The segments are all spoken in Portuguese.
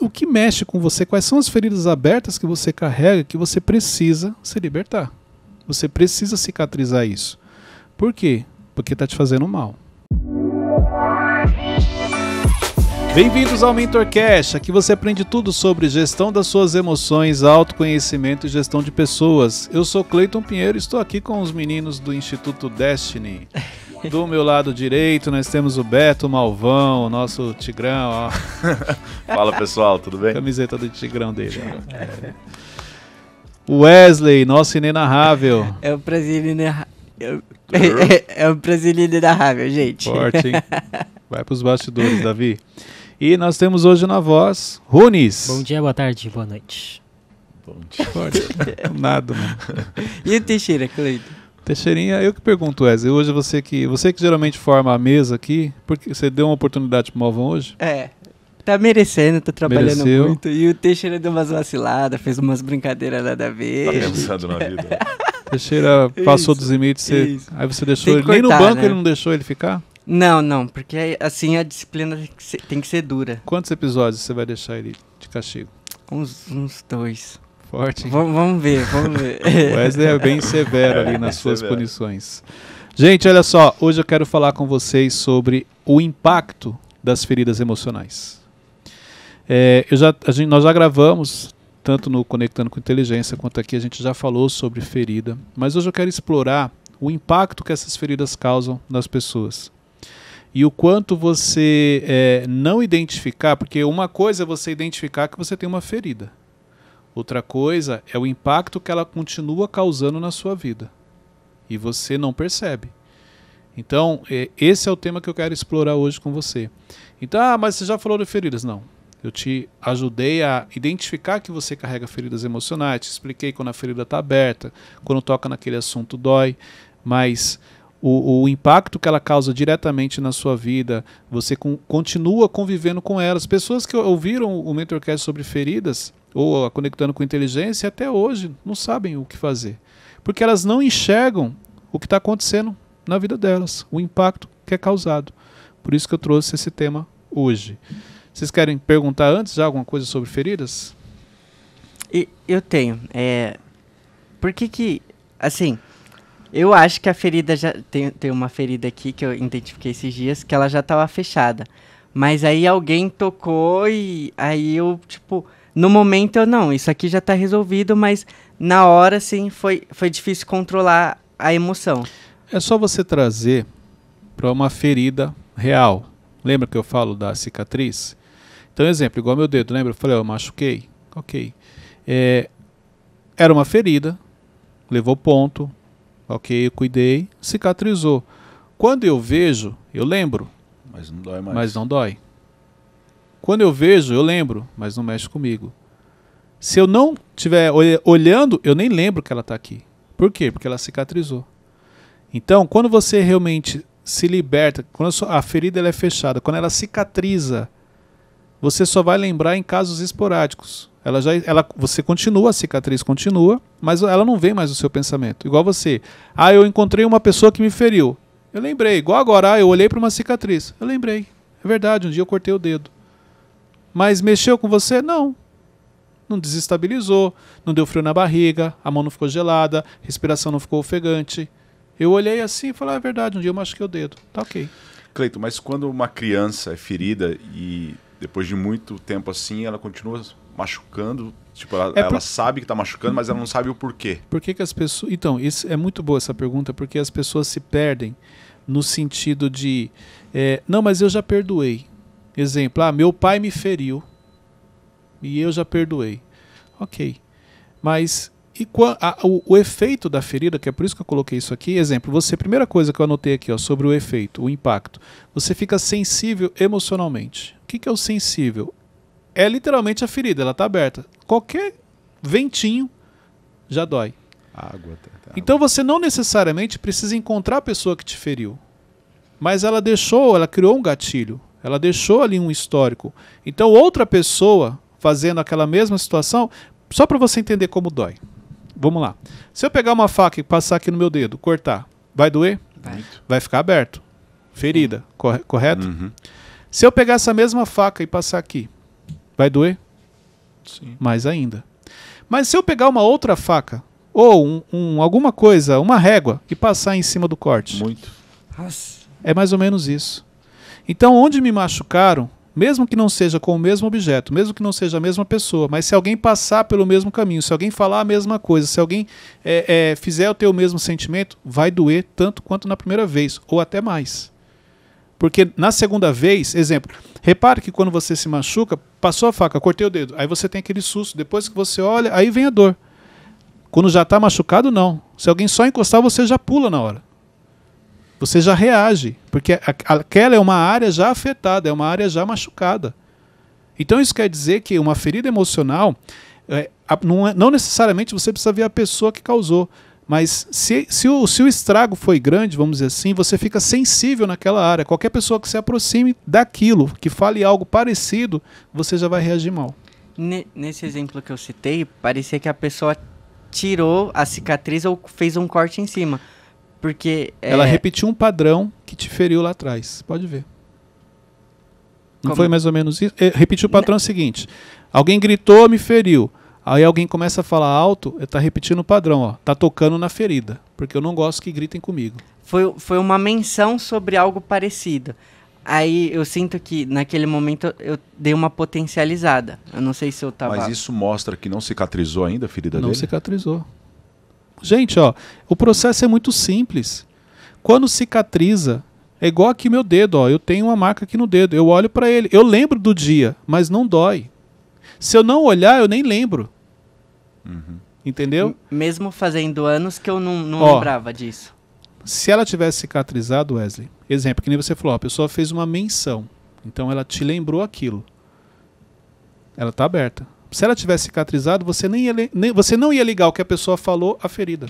o que mexe com você, quais são as feridas abertas que você carrega que você precisa se libertar. Você precisa cicatrizar isso. Por quê? Porque está te fazendo mal. Bem-vindos ao MentorCast, aqui você aprende tudo sobre gestão das suas emoções, autoconhecimento e gestão de pessoas. Eu sou Cleiton Pinheiro e estou aqui com os meninos do Instituto Destiny. Do meu lado direito, nós temos o Beto Malvão, o nosso Tigrão. Ó. Fala pessoal, tudo bem? Camiseta do Tigrão dele. Wesley, nosso inenarrável. É o brasileiro inenarrável. É, o é inenarrável, gente. Forte, hein? Vai pros bastidores, Davi. E nós temos hoje na voz Runes. Bom dia, boa tarde, boa noite. Bom dia. Forte. Nada, mano. E o Teixeira, Cleiton? Teixeirinha, eu que pergunto, Wesley, hoje você que, você que geralmente forma a mesa aqui, porque você deu uma oportunidade pro Malvão hoje? É, tá merecendo, tá trabalhando Mereceu. muito. E o Teixeira deu umas vaciladas, fez umas brincadeiras nada a ver. Tá pensando na vida. Teixeira passou isso, dos limites, você, aí você deixou ele. nem no banco né? ele não deixou ele ficar? Não, não, porque assim a disciplina tem que ser, tem que ser dura. Quantos episódios você vai deixar ele de castigo? Uns, uns dois forte. Vamos, vamos ver, vamos ver. Wesley é bem severo é, ali nas é suas severo. punições. Gente, olha só, hoje eu quero falar com vocês sobre o impacto das feridas emocionais. É, eu já, gente, nós já gravamos, tanto no Conectando com Inteligência quanto aqui, a gente já falou sobre ferida, mas hoje eu quero explorar o impacto que essas feridas causam nas pessoas. E o quanto você é, não identificar, porque uma coisa é você identificar que você tem uma ferida. Outra coisa é o impacto que ela continua causando na sua vida. E você não percebe. Então, é, esse é o tema que eu quero explorar hoje com você. Então, ah, mas você já falou de feridas? Não. Eu te ajudei a identificar que você carrega feridas emocionais, te expliquei quando a ferida está aberta, quando toca naquele assunto dói, mas o, o, impacto que ela causa diretamente na sua vida, você com, continua convivendo com elas. Pessoas que ouviram o Mentorcast sobre feridas ou a conectando com inteligência, até hoje não sabem o que fazer. Porque elas não enxergam o que está acontecendo na vida delas, o impacto que é causado. Por isso que eu trouxe esse tema hoje. Vocês querem perguntar antes já alguma coisa sobre feridas? Eu tenho. É... Por que que. Assim. Eu acho que a ferida já. Tem, tem uma ferida aqui que eu identifiquei esses dias que ela já estava fechada. Mas aí alguém tocou e aí eu, tipo, no momento eu não, isso aqui já tá resolvido, mas na hora sim foi, foi difícil controlar a emoção. É só você trazer para uma ferida real. Lembra que eu falo da cicatriz? Então, exemplo, igual meu dedo, lembra? Eu falei, eu machuquei. Ok. É, era uma ferida, levou ponto, ok, eu cuidei, cicatrizou. Quando eu vejo, eu lembro. Mas não dói mais. Mas não dói. Quando eu vejo, eu lembro, mas não mexe comigo. Se eu não estiver olhando, eu nem lembro que ela está aqui. Por quê? Porque ela cicatrizou. Então, quando você realmente se liberta, quando a ferida é fechada, quando ela cicatriza, você só vai lembrar em casos esporádicos. Ela já, ela, você continua, a cicatriz continua, mas ela não vem mais o seu pensamento. Igual você. Ah, eu encontrei uma pessoa que me feriu. Eu lembrei. Igual agora, ah, eu olhei para uma cicatriz. Eu lembrei. É verdade, um dia eu cortei o dedo. Mas mexeu com você? Não. Não desestabilizou, não deu frio na barriga, a mão não ficou gelada, a respiração não ficou ofegante. Eu olhei assim e falei, ah, é verdade, um dia eu machuquei o dedo. Tá ok. Cleito, mas quando uma criança é ferida e depois de muito tempo assim, ela continua machucando, tipo, ela, é por... ela sabe que está machucando, mas ela não sabe o porquê. Por que, que as pessoas. Então, isso é muito boa essa pergunta, porque as pessoas se perdem no sentido de. É, não, mas eu já perdoei. Exemplo, ah, meu pai me feriu e eu já perdoei. Ok. Mas e o, o, efeito da ferida, que é por isso que eu coloquei isso aqui, exemplo, você, primeira coisa que eu anotei aqui ó, sobre o efeito, o impacto. Você fica sensível emocionalmente. O que, que é o sensível? É literalmente a ferida, ela está aberta. Qualquer ventinho já dói. Água, tá, tá, então você não necessariamente precisa encontrar a pessoa que te feriu. Mas ela deixou, ela criou um gatilho. Ela deixou ali um histórico. Então, outra pessoa fazendo aquela mesma situação, só para você entender como dói. Vamos lá. Se eu pegar uma faca e passar aqui no meu dedo, cortar, vai doer? Vai. Vai ficar aberto. Ferida, uhum. correto? Uhum. Se eu pegar essa mesma faca e passar aqui, vai doer? Sim. Mais ainda. Mas se eu pegar uma outra faca, ou um, um, alguma coisa, uma régua, e passar em cima do corte. Muito. É mais ou menos isso. Então, onde me machucaram, mesmo que não seja com o mesmo objeto, mesmo que não seja a mesma pessoa, mas se alguém passar pelo mesmo caminho, se alguém falar a mesma coisa, se alguém é, é, fizer o ter o mesmo sentimento, vai doer tanto quanto na primeira vez, ou até mais. Porque na segunda vez, exemplo, repare que quando você se machuca, passou a faca, cortei o dedo, aí você tem aquele susto, depois que você olha, aí vem a dor. Quando já está machucado, não. Se alguém só encostar, você já pula na hora. Você já reage, porque aquela é uma área já afetada, é uma área já machucada. Então isso quer dizer que uma ferida emocional, é, não, é, não, necessariamente você precisa ver a pessoa que causou, mas se, se, o, se o estrago foi grande, vamos dizer assim, você fica sensível naquela área. Qualquer pessoa que se aproxime daquilo, que fale algo parecido, você já vai reagir mal. Nesse exemplo que eu citei, parecia que a pessoa tirou a cicatriz ou fez um corte em cima. Porque. Ela é, repetiu um padrão que te feriu lá atrás. Pode ver. Não Como? foi mais ou menos isso? Eh, repetiu o padrão Não. seguinte: alguém gritou, me feriu. Aí alguém começa a falar alto, está eh, repetindo o padrão, ó. Tá tocando na ferida, porque eu não gosto que gritem comigo. Foi, foi uma menção sobre algo parecido. Aí eu sinto que naquele momento eu dei uma potencializada. Eu não sei se eu tava. Mas isso mostra que não cicatrizou ainda a ferida não dele? Não cicatrizou. Gente, ó, o processo é muito simples. Quando cicatriza, é igual aqui meu dedo, ó, eu tenho uma marca aqui no dedo, eu olho para ele, eu lembro do dia, mas não dói. Se eu não olhar, eu nem lembro. Uhum. Entendeu? mesmo fazendo anos que eu não, não ó, lembrava disso. Se ela tivesse cicatrizado, Wesley, exemplo, que nem você falou, a pessoa fez uma menção, então ela te lembrou aquilo. Ela tá aberta se ela tivesse cicatrizado, você, nem, ia, nem você não ia ligar o que a pessoa falou à ferida.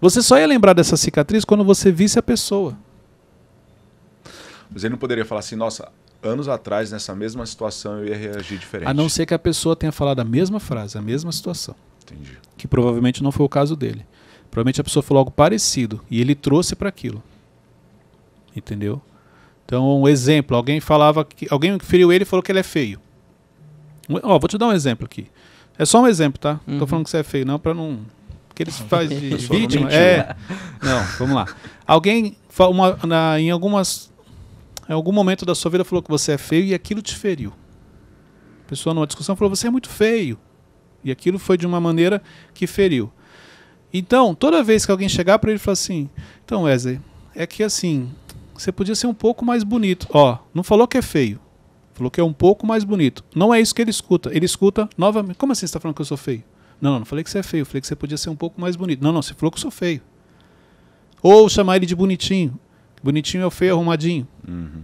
Você só ia lembrar dessa cicatriz quando você visse a pessoa. Mas ele não poderia falar assim, nossa, anos atrás, nessa mesma situação, eu ia reagir diferente. A não ser que a pessoa tenha falado a mesma frase, a mesma situação. Entendi. Que provavelmente não foi o caso dele. Provavelmente a pessoa falou algo parecido e ele trouxe para aquilo. Entendeu? Então, um exemplo, alguém falava que alguém feriu ele e falou que ele é feio. Ó, vou te dar um exemplo aqui. É só um exemplo, tá? Uhum. Tô falando que você é feio, não, para não. Porque eles fazem de vítima. É. Não, vamos lá. Alguém, uma, na, em algumas. Em algum momento da sua vida falou que você é feio e aquilo te feriu. A pessoa numa discussão falou, você é muito feio. E aquilo foi de uma maneira que feriu. Então, toda vez que alguém chegar para ele e falar assim, então, Wesley, é que assim, você podia ser um pouco mais bonito. Ó, não falou que é feio falou que é um pouco mais bonito. Não é isso que ele escuta. Ele escuta novamente. Como assim você está falando que eu sou feio? Não, não, não falei que você é feio. Falei que você podia ser um pouco mais bonito. Não, não, você falou que eu sou feio. Ou chamar ele de bonitinho. Bonitinho é o feio arrumadinho. Uhum.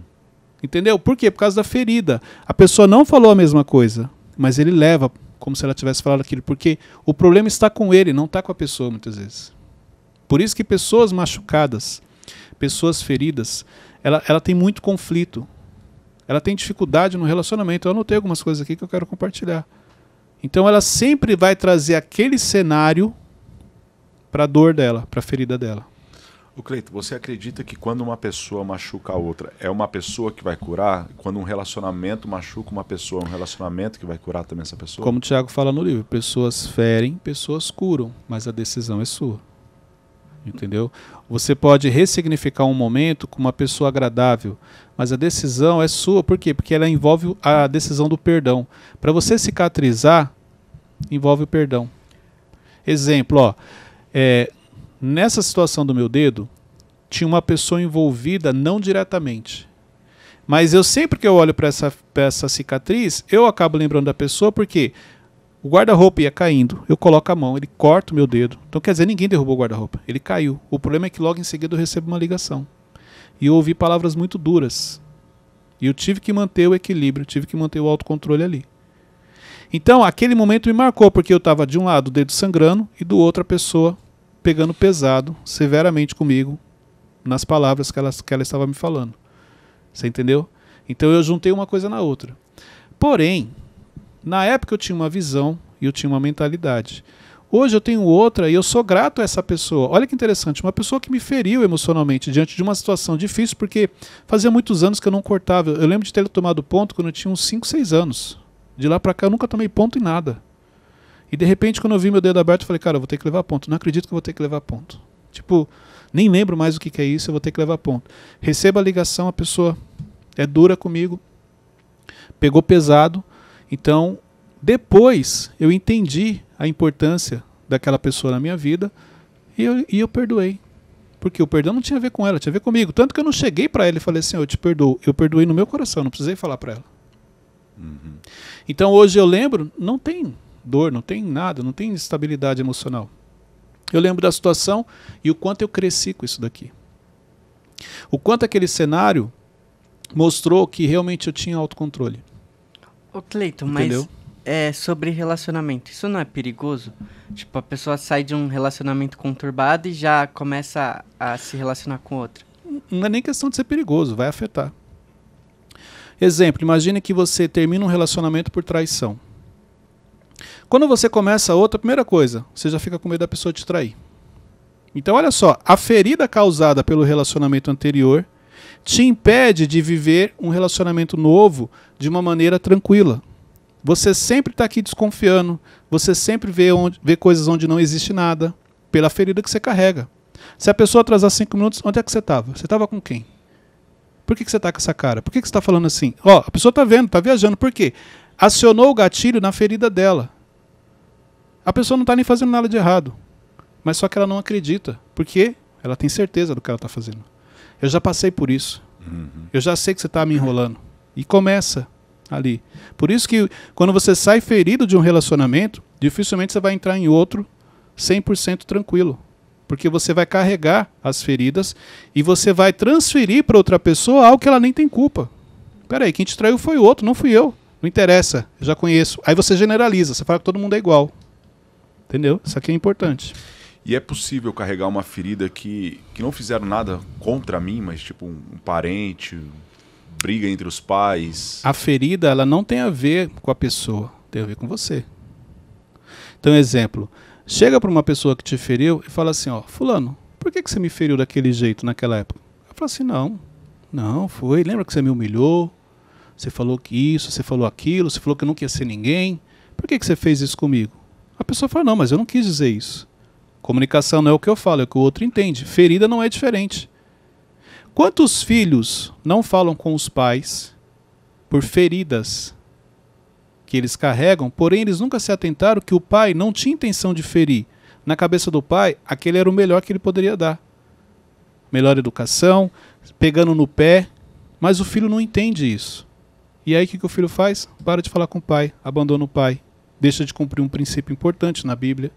Entendeu? Por quê? Por causa da ferida. A pessoa não falou a mesma coisa, mas ele leva como se ela tivesse falado aquilo, porque o problema está com ele, não está com a pessoa muitas vezes. Por isso que pessoas machucadas, pessoas feridas, ela, ela tem muito conflito. Ela tem dificuldade no relacionamento. Eu anotei algumas coisas aqui que eu quero compartilhar. Então ela sempre vai trazer aquele cenário para a dor dela, para a ferida dela. O Cleito, você acredita que quando uma pessoa machuca a outra, é uma pessoa que vai curar? Quando um relacionamento machuca uma pessoa, é um relacionamento que vai curar também essa pessoa? Como o Tiago fala no livro, pessoas ferem, pessoas curam, mas a decisão é sua. Entendeu? Você pode ressignificar um momento com uma pessoa agradável mas a decisão é sua, por quê? Porque ela envolve a decisão do perdão. Para você cicatrizar, envolve o perdão. Exemplo, ó, é, nessa situação do meu dedo, tinha uma pessoa envolvida não diretamente. Mas eu sempre que eu olho para essa, essa cicatriz, eu acabo lembrando da pessoa porque o guarda-roupa ia caindo, eu coloco a mão, ele corta o meu dedo. Então quer dizer, ninguém derrubou o guarda-roupa, ele caiu. O problema é que logo em seguida eu recebo uma ligação e ouvi palavras muito duras. E eu tive que manter o equilíbrio, tive que manter o autocontrole ali. Então, aquele momento me marcou, porque eu estava de um lado o dedo sangrando e do outro a pessoa pegando pesado, severamente comigo, nas palavras que ela, que ela estava me falando. Você entendeu? Então eu juntei uma coisa na outra. Porém, na época eu tinha uma visão e eu tinha uma mentalidade. Hoje eu tenho outra e eu sou grato a essa pessoa. Olha que interessante, uma pessoa que me feriu emocionalmente diante de uma situação difícil, porque fazia muitos anos que eu não cortava. Eu lembro de ter tomado ponto quando eu tinha uns 5, 6 anos. De lá para cá eu nunca tomei ponto em nada. E de repente, quando eu vi meu dedo aberto, eu falei, cara, eu vou ter que levar ponto. Não acredito que eu vou ter que levar ponto. Tipo, nem lembro mais o que, que é isso, eu vou ter que levar ponto. Receba a ligação, a pessoa é dura comigo, pegou pesado. Então, depois eu entendi a importância daquela pessoa na minha vida e eu, e eu perdoei. Porque o perdão não tinha a ver com ela, tinha a ver comigo. Tanto que eu não cheguei para ela e falei assim: Eu te perdoo. Eu perdoei no meu coração, não precisei falar para ela. Uhum. Então hoje eu lembro, não tem dor, não tem nada, não tem estabilidade emocional. Eu lembro da situação e o quanto eu cresci com isso daqui. O quanto aquele cenário mostrou que realmente eu tinha autocontrole. Ô Cleiton, mas é sobre relacionamento. Isso não é perigoso? Tipo, a pessoa sai de um relacionamento conturbado e já começa a se relacionar com outro. Não é nem questão de ser perigoso, vai afetar. Exemplo, imagine que você termina um relacionamento por traição. Quando você começa outra, primeira coisa, você já fica com medo da pessoa te trair. Então, olha só, a ferida causada pelo relacionamento anterior te impede de viver um relacionamento novo de uma maneira tranquila. Você sempre está aqui desconfiando, você sempre vê, onde, vê coisas onde não existe nada, pela ferida que você carrega. Se a pessoa atrasar cinco minutos, onde é que você estava? Você estava com quem? Por que, que você está com essa cara? Por que, que você está falando assim? Ó, a pessoa está vendo, está viajando. Por quê? Acionou o gatilho na ferida dela. A pessoa não está nem fazendo nada de errado. Mas só que ela não acredita. Porque ela tem certeza do que ela está fazendo. Eu já passei por isso. Uhum. Eu já sei que você está me enrolando. E começa ali. Por isso que quando você sai ferido de um relacionamento, dificilmente você vai entrar em outro 100% tranquilo. Porque você vai carregar as feridas e você vai transferir para outra pessoa algo que ela nem tem culpa. Peraí, quem te traiu foi o outro, não fui eu. Não interessa, eu já conheço. Aí você generaliza, você fala que todo mundo é igual. Entendeu? Isso aqui é importante. E é possível carregar uma ferida que, que não fizeram nada contra mim, mas tipo um, um parente, briga entre os pais. A ferida, ela não tem a ver com a pessoa, tem a ver com você. Então, exemplo, chega para uma pessoa que te feriu e fala assim, ó, fulano, por que, que você me feriu daquele jeito naquela época? Ela fala assim, não, não, foi, lembra que você me humilhou, você falou que isso, você falou aquilo, você falou que eu não queria ser ninguém, por que, que você fez isso comigo? A pessoa fala, não, mas eu não quis dizer isso. Comunicação não é o que eu falo, é o que o outro entende. Ferida não é diferente. Quantos filhos não falam com os pais por feridas que eles carregam, porém eles nunca se atentaram que o pai não tinha intenção de ferir? Na cabeça do pai, aquele era o melhor que ele poderia dar. Melhor educação, pegando no pé, mas o filho não entende isso. E aí o que, o filho faz? Para de falar com o pai, abandona o pai, deixa de cumprir um princípio importante na Bíblia.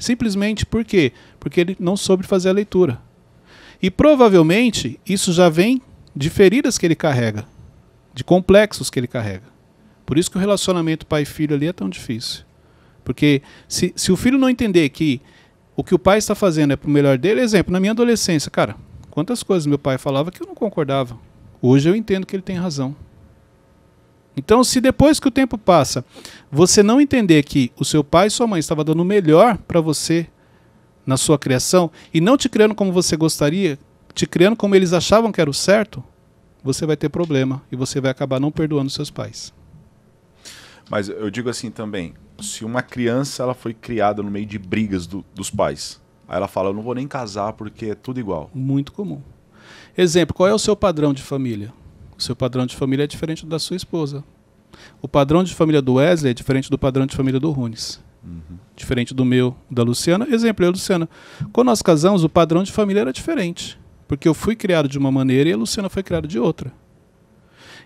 Simplesmente por quê? Porque ele não soube fazer a leitura. E provavelmente isso já vem de feridas que ele carrega, de complexos que ele carrega. Por isso que o relacionamento pai-filho ali é tão difícil. Porque se, se o filho não entender que o que o pai está fazendo é para o melhor dele, exemplo, na minha adolescência, cara, quantas coisas meu pai falava que eu não concordava. Hoje eu entendo que ele tem razão. Então, se depois que o tempo passa, você não entender que o seu pai e sua mãe estavam dando o melhor para você, na sua criação e não te criando como você gostaria, te criando como eles achavam que era o certo, você vai ter problema e você vai acabar não perdoando seus pais. Mas eu digo assim também, se uma criança ela foi criada no meio de brigas do, dos pais, aí ela fala, eu não vou nem casar porque é tudo igual. Muito comum. Exemplo, qual é o seu padrão de família? O seu padrão de família é diferente do da sua esposa. O padrão de família do Wesley é diferente do padrão de família do Runes. Uhum. Diferente do meu, da Luciana. Exemplo, eu, Luciana. Quando nós casamos, o padrão de família era diferente. Porque eu fui criado de uma maneira e a Luciana foi criada de outra.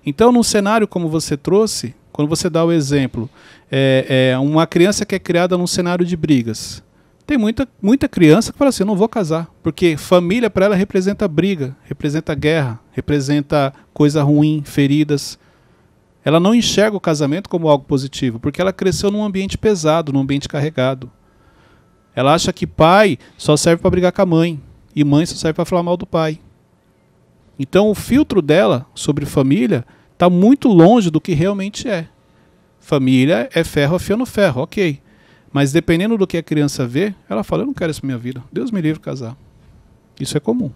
Então, num cenário como você trouxe, quando você dá o exemplo, é, é uma criança que é criada num cenário de brigas. Tem muita, muita criança que fala assim: eu não vou casar. Porque família para ela representa briga, representa guerra, representa coisa ruim, feridas. Ela não enxerga o casamento como algo positivo, porque ela cresceu num ambiente pesado, num ambiente carregado. Ela acha que pai só serve para brigar com a mãe e mãe só serve para falar mal do pai. Então o filtro dela sobre família está muito longe do que realmente é. Família é ferro afiando ferro, ok. Mas dependendo do que a criança vê, ela fala: Eu não quero isso na minha vida. Deus me livre casar. Isso é comum.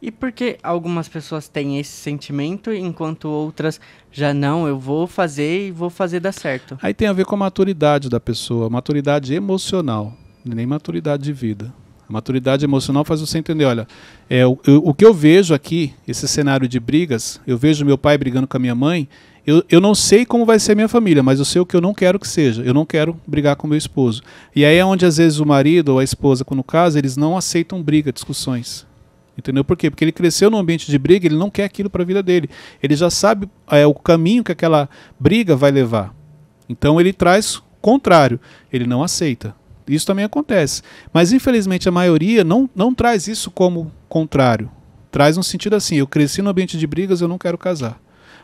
E por que algumas pessoas têm esse sentimento, enquanto outras já não, eu vou fazer e vou fazer dar certo? Aí tem a ver com a maturidade da pessoa, maturidade emocional, é nem maturidade de vida. A maturidade emocional faz você entender, olha, é, o, eu, o que eu vejo aqui, esse cenário de brigas, eu vejo meu pai brigando com a minha mãe, eu, eu não sei como vai ser a minha família, mas eu sei o que eu não quero que seja, eu não quero brigar com meu esposo. E aí é onde às vezes o marido ou a esposa, quando casa, eles não aceitam briga, discussões. Entendeu por quê? Porque ele cresceu num ambiente de briga, ele não quer aquilo para a vida dele. Ele já sabe é, o caminho que aquela briga vai levar. Então ele traz o contrário, ele não aceita. Isso também acontece. Mas infelizmente a maioria não, não traz isso como contrário. Traz um sentido assim: eu cresci num ambiente de brigas, eu não quero casar.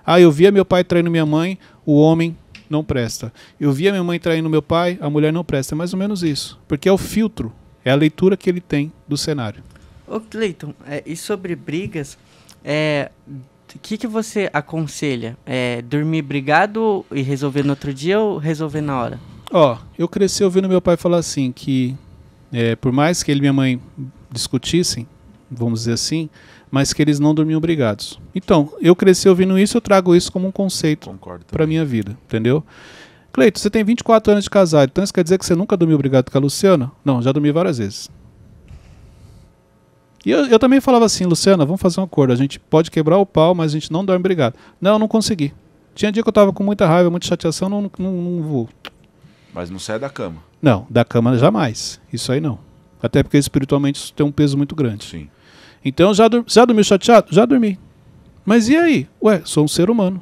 Ah, eu via meu pai traindo minha mãe, o homem não presta. Eu via minha mãe traindo meu pai, a mulher não presta. É mais ou menos isso. Porque é o filtro, é a leitura que ele tem do cenário. Ô Cleiton, é, e sobre brigas, é, o que, que você aconselha? É, dormir brigado e resolver no outro dia ou resolver na hora? Ó, eu cresci ouvindo meu pai falar assim, que é, por mais que ele e minha mãe discutissem, vamos dizer assim, mas que eles não dormiam brigados. Então, eu cresci ouvindo isso, eu trago isso como um conceito para minha vida, entendeu? Cleiton, você tem 24 anos de casado, então isso quer dizer que você nunca dormiu brigado com a Luciana? Não, já dormi várias vezes. E eu, eu também falava assim, Luciana, vamos fazer um acordo. A gente pode quebrar o pau, mas a gente não dorme brigado. Não, eu não consegui. Tinha dia que eu estava com muita raiva, muita chateação, não, não, não vou. Mas não sai da cama. Não, da cama jamais. Isso aí não. Até porque espiritualmente isso tem um peso muito grande. Sim. Então, já, já dormiu chateado? Já dormi. Mas e aí? Ué, sou um ser humano.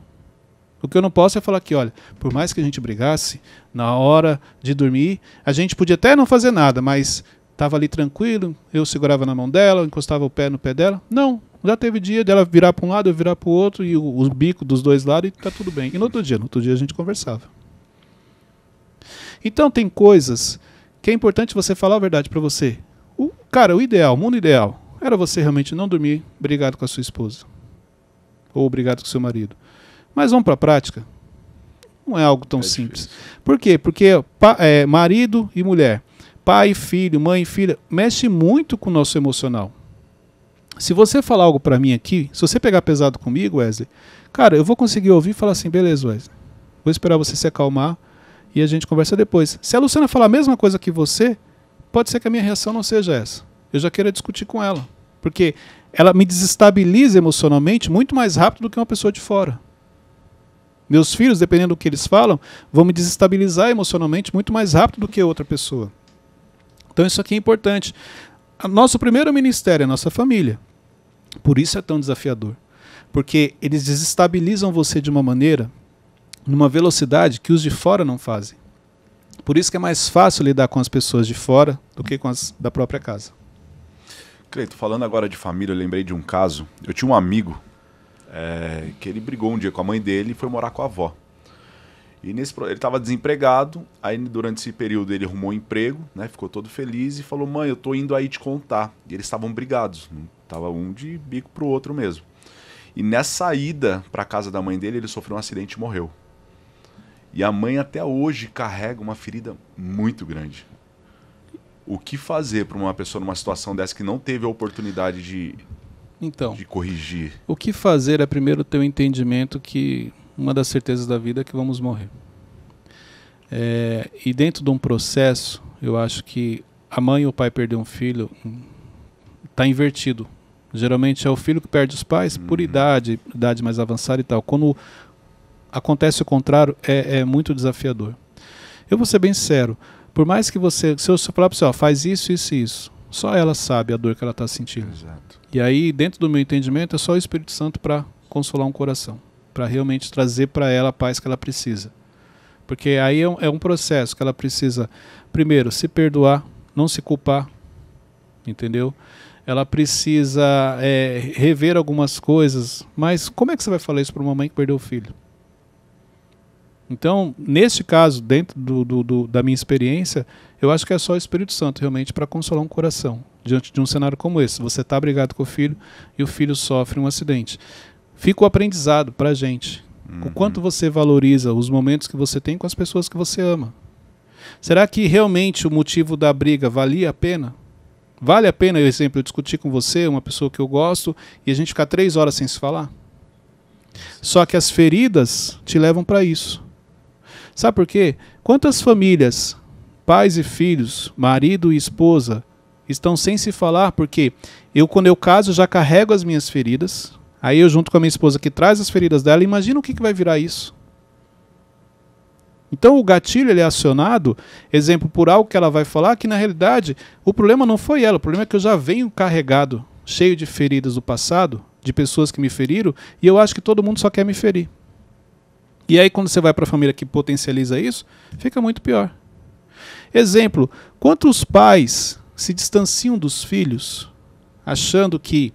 O que eu não posso é falar que, olha, por mais que a gente brigasse, na hora de dormir, a gente podia até não fazer nada, mas Estava ali tranquilo, eu segurava na mão dela, encostava o pé no pé dela. Não, já teve dia dela virar para um lado, eu virar para o outro, e o, bicos bico dos dois lados, e tá tudo bem. E no outro dia, no outro dia a gente conversava. Então tem coisas que é importante você falar a verdade para você. O, cara, o ideal, o mundo ideal, era você realmente não dormir brigado com a sua esposa. Ou obrigado com o seu marido. Mas vamos para a prática. Não é algo tão é simples. Difícil. Por quê? Porque pa, é, marido e mulher pai, filho, mãe, filha, mexe muito com o nosso emocional. Se você falar algo para mim aqui, se você pegar pesado comigo, Wesley, cara, eu vou conseguir ouvir e falar assim, beleza, Wesley. Vou esperar você se acalmar e a gente conversa depois. Se a Luciana falar a mesma coisa que você, pode ser que a minha reação não seja essa. Eu já queira discutir com ela, porque ela me desestabiliza emocionalmente muito mais rápido do que uma pessoa de fora. Meus filhos, dependendo do que eles falam, vão me desestabilizar emocionalmente muito mais rápido do que outra pessoa. Então isso aqui é importante. Nosso primeiro ministério é nossa família. Por isso é tão desafiador. Porque eles desestabilizam você de uma maneira, numa velocidade que os de fora não fazem. Por isso que é mais fácil lidar com as pessoas de fora do que com as da própria casa. Cleito, falando agora de família, eu lembrei de um caso. Eu tinha um amigo é, que ele brigou um dia com a mãe dele e foi morar com a avó. E nesse ele estava desempregado, aí durante esse período ele arrumou um emprego, né? Ficou todo feliz e falou: "Mãe, eu tô indo aí te contar". E eles estavam brigados, tava um de bico pro outro mesmo. E nessa ida para casa da mãe dele, ele sofreu um acidente e morreu. E a mãe até hoje carrega uma ferida muito grande. O que fazer para uma pessoa numa situação dessa que não teve a oportunidade de então, de corrigir? O que fazer é primeiro ter o um entendimento que uma das certezas da vida é que vamos morrer. É, e dentro de um processo, eu acho que a mãe ou o pai perder um filho está hum, invertido. Geralmente é o filho que perde os pais por uhum. idade, idade mais avançada e tal. Quando acontece o contrário, é, é muito desafiador. Eu vou ser bem sério. Por mais que você. Se eu falar para você, ó, faz isso, isso e isso. Só ela sabe a dor que ela está sentindo. Exato. E aí, dentro do meu entendimento, é só o Espírito Santo para consolar um coração para realmente trazer para ela a paz que ela precisa. Porque aí é um, é um, processo que ela precisa, primeiro, se perdoar, não se culpar, entendeu? Ela precisa é, rever algumas coisas, mas como é que você vai falar isso para uma mãe que perdeu o filho? Então, nesse caso, dentro do, do, do, da minha experiência, eu acho que é só o Espírito Santo realmente para consolar um coração diante de um cenário como esse. Você está brigado com o filho e o filho sofre um acidente fica o aprendizado para gente. Uhum. O quanto você valoriza os momentos que você tem com as pessoas que você ama. Será que realmente o motivo da briga valia a pena? Vale a pena, por exemplo, eu discutir com você, uma pessoa que eu gosto, e a gente ficar três horas sem se falar? Só que as feridas te levam para isso. Sabe por quê? Quantas famílias, pais e filhos, marido e esposa, estão sem se falar porque eu, quando eu caso, já carrego as minhas feridas, Aí eu junto com a minha esposa que traz as feridas dela, imagina o que, que vai virar isso. Então o gatilho ele é acionado, exemplo, por algo que ela vai falar, que na realidade o problema não foi ela, o problema é que eu já venho carregado, cheio de feridas do passado, de pessoas que me feriram, e eu acho que todo mundo só quer me ferir. E aí quando você vai para a família que potencializa isso, fica muito pior. Exemplo, quantos pais se distanciam dos filhos, achando que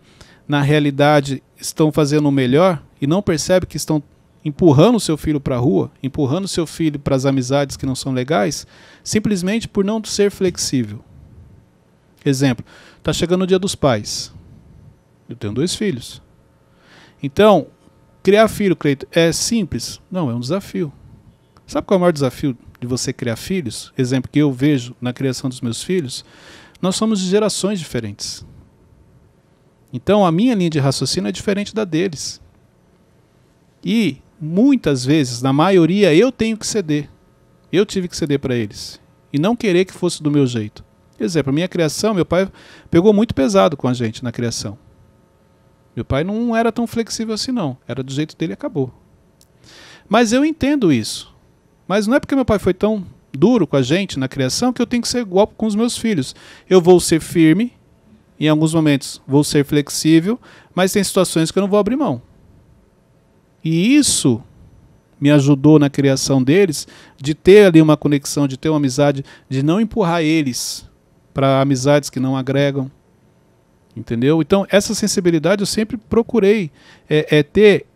na realidade estão fazendo o melhor e não percebe que estão empurrando seu filho para a rua, empurrando seu filho para as amizades que não são legais, simplesmente por não ser flexível. Exemplo, está chegando o dia dos pais. Eu tenho dois filhos. Então, criar filho, Cleito, é simples? Não, é um desafio. Sabe qual é o maior desafio de você criar filhos? Exemplo que eu vejo na criação dos meus filhos, nós somos de gerações diferentes. Então a minha linha de raciocínio é diferente da deles. E muitas vezes, na maioria, eu tenho que ceder. Eu tive que ceder para eles e não querer que fosse do meu jeito. Por exemplo, a minha criação, meu pai pegou muito pesado com a gente na criação. Meu pai não era tão flexível assim não, era do jeito dele e acabou. Mas eu entendo isso. Mas não é porque meu pai foi tão duro com a gente na criação que eu tenho que ser igual com os meus filhos. Eu vou ser firme, em alguns momentos vou ser flexível, mas tem situações que eu não vou abrir mão. E isso me ajudou na criação deles, de ter ali uma conexão, de ter uma amizade, de não empurrar eles para amizades que não agregam. Entendeu? Então, essa sensibilidade eu sempre procurei é, é ter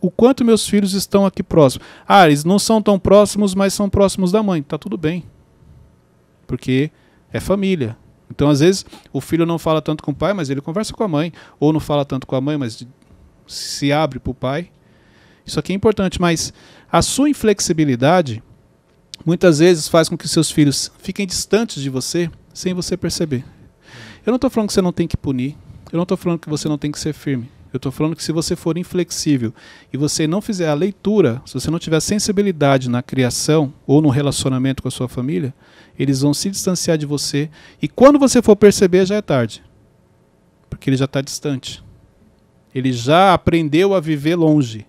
o quanto meus filhos estão aqui próximos. Ah, eles não são tão próximos, mas são próximos da mãe. Tá tudo bem. Porque é família, então, às vezes, o filho não fala tanto com o pai, mas ele conversa com a mãe. Ou não fala tanto com a mãe, mas se abre para o pai. Isso aqui é importante, mas a sua inflexibilidade muitas vezes faz com que seus filhos fiquem distantes de você sem você perceber. Eu não estou falando que você não tem que punir. Eu não estou falando que você não tem que ser firme. Eu estou falando que se você for inflexível e você não fizer a leitura, se você não tiver sensibilidade na criação ou no relacionamento com a sua família, eles vão se distanciar de você. E quando você for perceber, já é tarde. Porque ele já está distante. Ele já aprendeu a viver longe.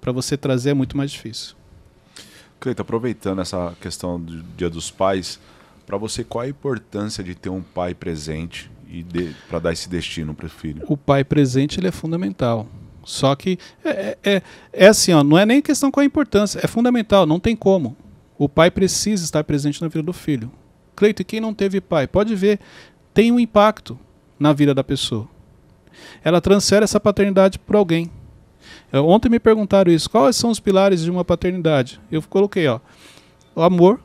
Para você trazer é muito mais difícil. Cleito, aproveitando essa questão do Dia dos Pais, para você qual a importância de ter um pai presente e para dar esse destino para o filho? O pai presente ele é fundamental. Só que é, é, é, é assim, ó, não é nem questão com a importância, é fundamental, não tem como. O pai precisa estar presente na vida do filho. Cleito, e quem não teve pai? Pode ver, tem um impacto na vida da pessoa. Ela transfere essa paternidade para alguém. É, ontem me perguntaram isso, quais são os pilares de uma paternidade? Eu coloquei, ó, o amor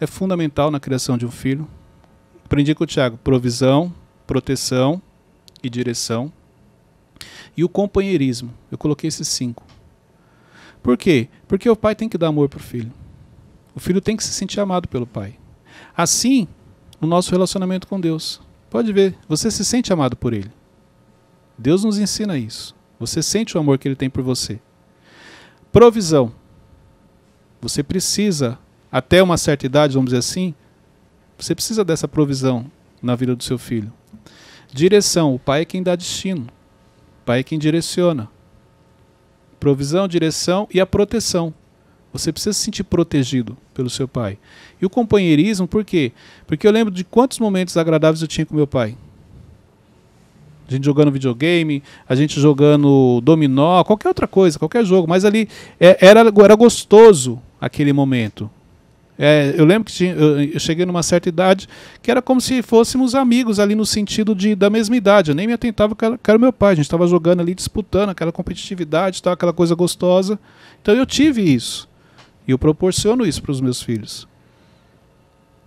é fundamental na criação de um filho. Aprendi com o Tiago, provisão, proteção e direção. E o companheirismo. Eu coloquei esses cinco. Por quê? Porque o pai tem que dar amor para o filho. O filho tem que se sentir amado pelo pai. Assim, o nosso relacionamento com Deus. Pode ver, você se sente amado por ele. Deus nos ensina isso. Você sente o amor que ele tem por você. Provisão. Você precisa, até uma certa idade, vamos dizer assim, você precisa dessa provisão na vida do seu filho. Direção, o Pai é quem dá destino. O Pai é quem direciona. Provisão, direção e a proteção. Você precisa se sentir protegido pelo seu pai. E o companheirismo, por quê? Porque eu lembro de quantos momentos agradáveis eu tinha com meu pai. A gente jogando videogame, a gente jogando dominó, qualquer outra coisa, qualquer jogo. Mas ali é, era, era gostoso aquele momento. É, eu lembro que tinha, eu cheguei numa certa idade que era como se fôssemos amigos ali no sentido de da mesma idade. Eu nem me atentava que era, que era meu pai. A gente estava jogando ali, disputando aquela competitividade, tal, aquela coisa gostosa. Então eu tive isso. E eu proporciono isso para os meus filhos.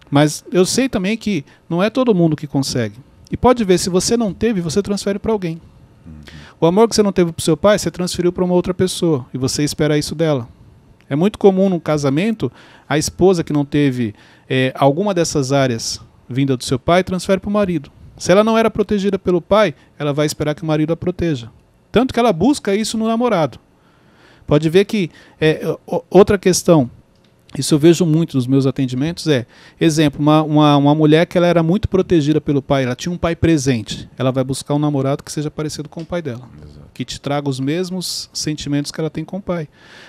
Mas eu sei também que não é todo mundo que consegue. E pode ver, se você não teve, você transfere para alguém. Uhum. O amor que você não teve para o seu pai, você transferiu para uma outra pessoa. E você espera isso dela. É muito comum num casamento a esposa que não teve é, alguma dessas áreas vinda do seu pai transfere para o marido. Se ela não era protegida pelo pai, ela vai esperar que o marido a proteja. Tanto que ela busca isso no namorado. Pode ver que é, outra questão isso eu vejo muito nos meus atendimentos. É, exemplo, uma, uma, uma, mulher que ela era muito protegida pelo pai, ela tinha um pai presente. Ela vai buscar um namorado que seja parecido com o pai dela. Exato. Que te traga os mesmos sentimentos que ela tem com o pai.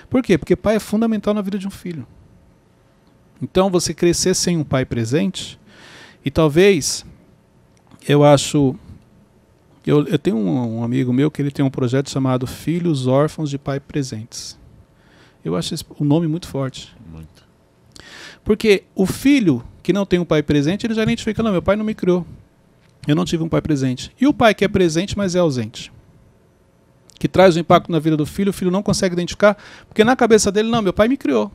Por quê? Porque pai é fundamental na vida de um filho. Então, você crescer sem um pai presente, e talvez, eu acho. Eu, eu tenho um, um amigo meu que ele tem um projeto chamado Filhos Órfãos de Pai Presentes. Eu acho o nome muito forte. Muito. Porque o filho que não tem um pai presente, ele já identifica, não, meu pai não me criou. Eu não tive um pai presente. E o pai que é presente, mas é ausente. Que traz um impacto na vida do filho, o filho não consegue identificar, porque na cabeça dele, não, meu pai me criou.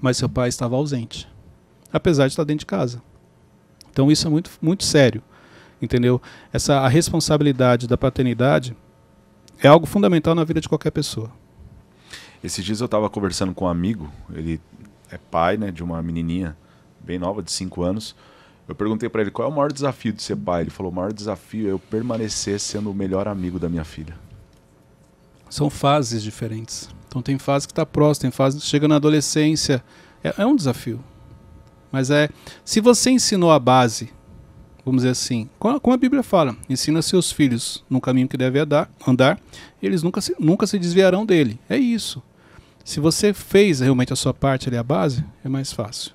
Mas seu pai estava ausente. Apesar de estar dentro de casa. Então isso é muito, muito sério. Entendeu? Essa a responsabilidade da paternidade é algo fundamental na vida de qualquer pessoa. Esses dias eu estava conversando com um amigo, ele é pai né, de uma menininha bem nova, de 5 anos. Eu perguntei para ele qual é o maior desafio de ser pai. Ele falou: o maior desafio é eu permanecer sendo o melhor amigo da minha filha. São fases diferentes. Então tem fase que está próxima, tem fase que chega na adolescência. É, é um desafio. Mas é. Se você ensinou a base, vamos dizer assim, como a Bíblia fala, ensina seus filhos no caminho que deve andar, eles nunca se, nunca se desviarão dele. É isso. Se você fez realmente a sua parte ali, a base, é mais fácil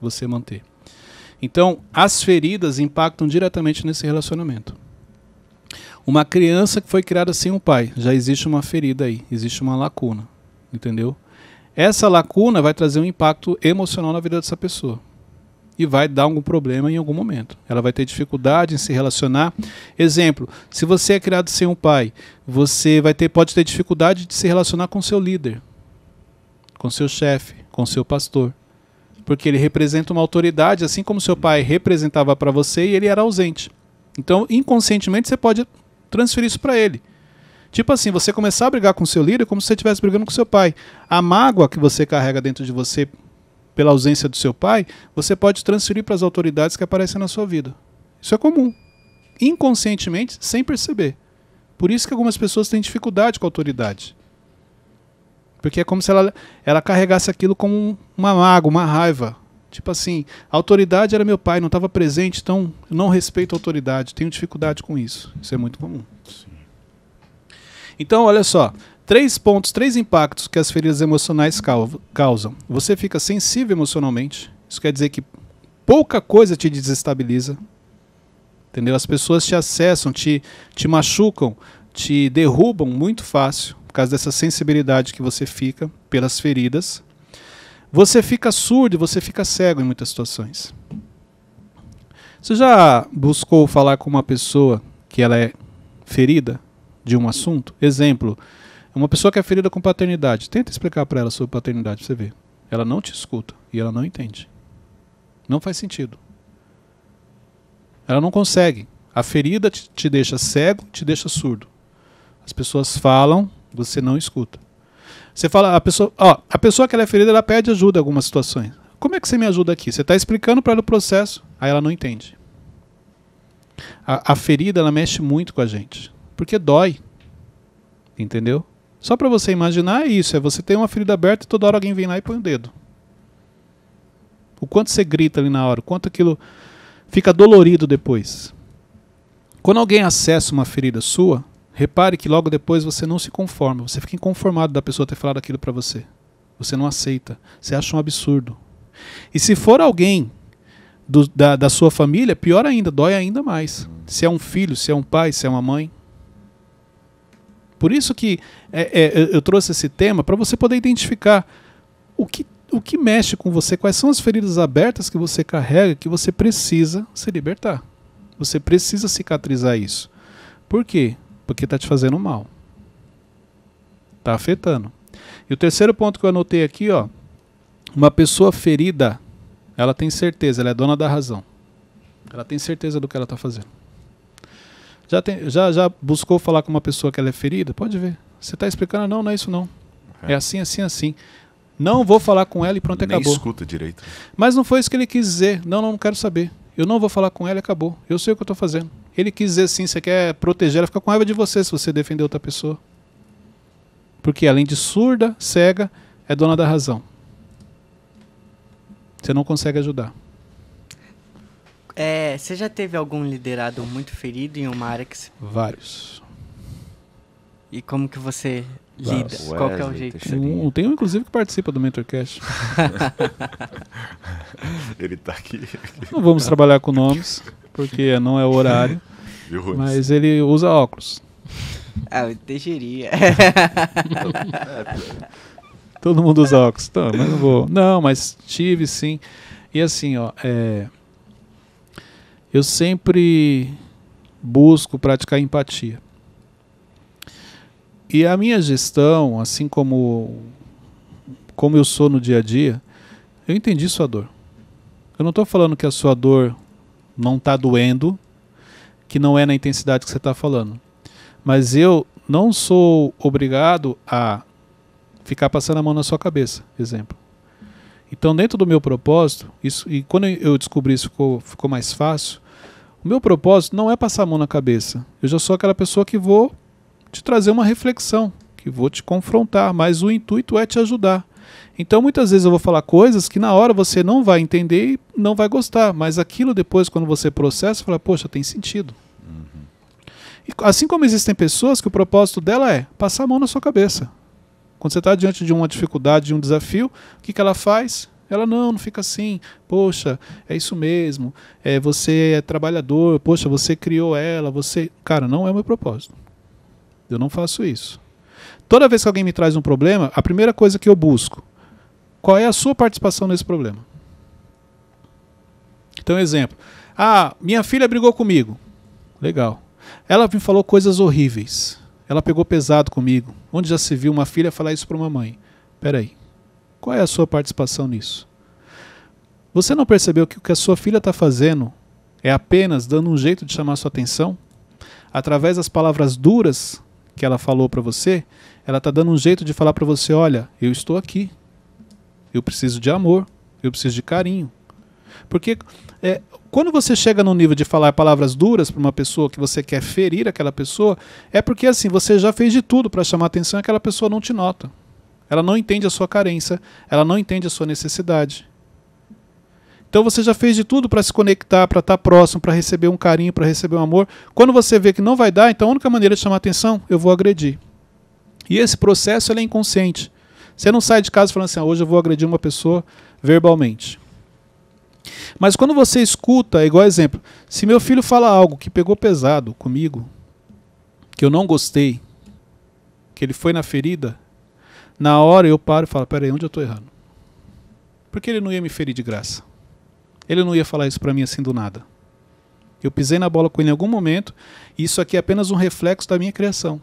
você manter. Então, as feridas impactam diretamente nesse relacionamento. Uma criança que foi criada sem um pai, já existe uma ferida aí, existe uma lacuna, entendeu? Essa lacuna vai trazer um impacto emocional na vida dessa pessoa e vai dar algum problema em algum momento. Ela vai ter dificuldade em se relacionar. Exemplo, se você é criado sem um pai, você vai ter pode ter dificuldade de se relacionar com seu líder com seu chefe, com seu pastor. Porque ele representa uma autoridade, assim como seu pai representava para você e ele era ausente. Então, inconscientemente, você pode transferir isso para ele. Tipo assim, você começar a brigar com seu líder é como se você estivesse brigando com seu pai. A mágoa que você carrega dentro de você pela ausência do seu pai, você pode transferir para as autoridades que aparecem na sua vida. Isso é comum. Inconscientemente, sem perceber. Por isso que algumas pessoas têm dificuldade com a autoridade. Porque é como se ela, ela carregasse aquilo como uma mágoa, uma raiva. Tipo assim, a autoridade era meu pai, não estava presente, então eu não respeito a autoridade, tenho dificuldade com isso. Isso é muito comum. Então, olha só, três pontos, três impactos que as feridas emocionais causam. Você fica sensível emocionalmente, isso quer dizer que pouca coisa te desestabiliza. Entendeu? As pessoas te acessam, te, te machucam, te derrubam muito fácil por causa dessa sensibilidade que você fica pelas feridas. Você fica surdo e você fica cego em muitas situações. Você já buscou falar com uma pessoa que ela é ferida de um assunto? Exemplo, uma pessoa que é ferida com paternidade. Tenta explicar para ela sobre paternidade você ver. Ela não te escuta e ela não entende. Não faz sentido. Ela não consegue. A ferida te, te deixa cego, te deixa surdo. As pessoas falam, você não escuta. Você fala, a pessoa, ó, a pessoa que ela é ferida, ela pede ajuda em algumas situações. Como é que você me ajuda aqui? Você está explicando para ela o processo, aí ela não entende. A, a, ferida, ela mexe muito com a gente, porque dói, entendeu? Só para você imaginar é isso, é você tem uma ferida aberta e toda hora alguém vem lá e põe o dedo. O quanto você grita ali na hora, o quanto aquilo fica dolorido depois. Quando alguém acessa uma ferida sua, Repare que logo depois você não se conforma, você fica inconformado da pessoa ter falado aquilo para você. Você não aceita, você acha um absurdo. E se for alguém do, da, da sua família, pior ainda, dói ainda mais. Se é um filho, se é um pai, se é uma mãe. Por isso que é, é, eu trouxe esse tema para você poder identificar o que, o que mexe com você, quais são as feridas abertas que você carrega que você precisa se libertar. Você precisa cicatrizar isso. Por quê? porque está te fazendo mal. Está afetando. E o terceiro ponto que eu anotei aqui, ó, uma pessoa ferida, ela tem certeza, ela é dona da razão. Ela tem certeza do que ela está fazendo. Já, tem, já, já buscou falar com uma pessoa que ela é ferida? Pode ver. Você está explicando, não, não é isso não. É, é assim, assim, assim. Não vou falar com ela e pronto, Nem acabou. escuta direito. Mas não foi isso que ele quis dizer. Não, não, não quero saber. Eu não vou falar com ela e acabou. Eu sei o que eu estou fazendo. Ele quis dizer assim: você quer proteger ela, fica com raiva de você se você defender outra pessoa. Porque além de surda, cega, é dona da razão. Você não consegue ajudar. É, você já teve algum liderado muito ferido em uma área que Vários. E como que você Lida. Wesley, Qual é o jeito? Um, tem um, inclusive, que participa do MentorCast. Ele tá aqui. Não vamos trabalhar com nomes, porque não é o horário. mas ele usa óculos. Ah, é, eu Teixeirinha. Todo mundo usa óculos. Então, mas não vou. Não, mas tive sim. E assim, ó, é, eu sempre busco praticar empatia. E a minha gestão, assim como como eu sou no dia a dia, eu entendi sua dor. Eu não estou falando que a sua dor não está doendo, que não é na intensidade que você está falando. Mas eu não sou obrigado a ficar passando a mão na sua cabeça, exemplo. Então, dentro do meu propósito, isso, e quando eu descobri isso ficou, ficou mais fácil, o meu propósito não é passar a mão na cabeça. Eu já sou aquela pessoa que vou te trazer uma reflexão, que vou te confrontar, mas o intuito é te ajudar. Então, muitas vezes eu vou falar coisas que na hora você não vai entender e não vai gostar, mas aquilo depois, quando você processa, fala: Poxa, tem sentido. Uhum. E, assim como existem pessoas que o propósito dela é passar a mão na sua cabeça. Quando você está diante de uma dificuldade, de um desafio, o que, que ela faz? Ela não, não fica assim. Poxa, é isso mesmo. É, você é trabalhador. Poxa, você criou ela. Você, cara, não é o meu propósito. Eu não faço isso. Toda vez que alguém me traz um problema, a primeira coisa que eu busco, qual é a sua participação nesse problema? Então, exemplo. Ah, minha filha brigou comigo. Legal. Ela me falou coisas horríveis. Ela pegou pesado comigo. Onde já se viu uma filha falar isso para uma mãe? Peraí. Qual é a sua participação nisso? Você não percebeu que o que a sua filha está fazendo é apenas dando um jeito de chamar sua atenção? Através das palavras duras, que ela falou para você, ela tá dando um jeito de falar para você: olha, eu estou aqui. Eu preciso de amor. Eu preciso de carinho. Porque é, quando você chega no nível de falar palavras duras para uma pessoa que você quer ferir aquela pessoa, é porque assim você já fez de tudo para chamar atenção e aquela pessoa não te nota. Ela não entende a sua carência, ela não entende a sua necessidade. Então você já fez de tudo para se conectar, para estar tá próximo, para receber um carinho, para receber um amor. Quando você vê que não vai dar, então a única maneira de chamar atenção, eu vou agredir. E esse processo é inconsciente. Você não sai de casa falando assim, ah, hoje eu vou agredir uma pessoa verbalmente. Mas quando você escuta, igual exemplo, se meu filho fala algo que pegou pesado comigo, que eu não gostei, que ele foi na ferida, na hora eu paro e falo, peraí, onde eu estou errando? Porque ele não ia me ferir de graça ele não ia falar isso para mim assim do nada. Eu pisei na bola com ele em algum momento, e isso aqui é apenas um reflexo da minha criação.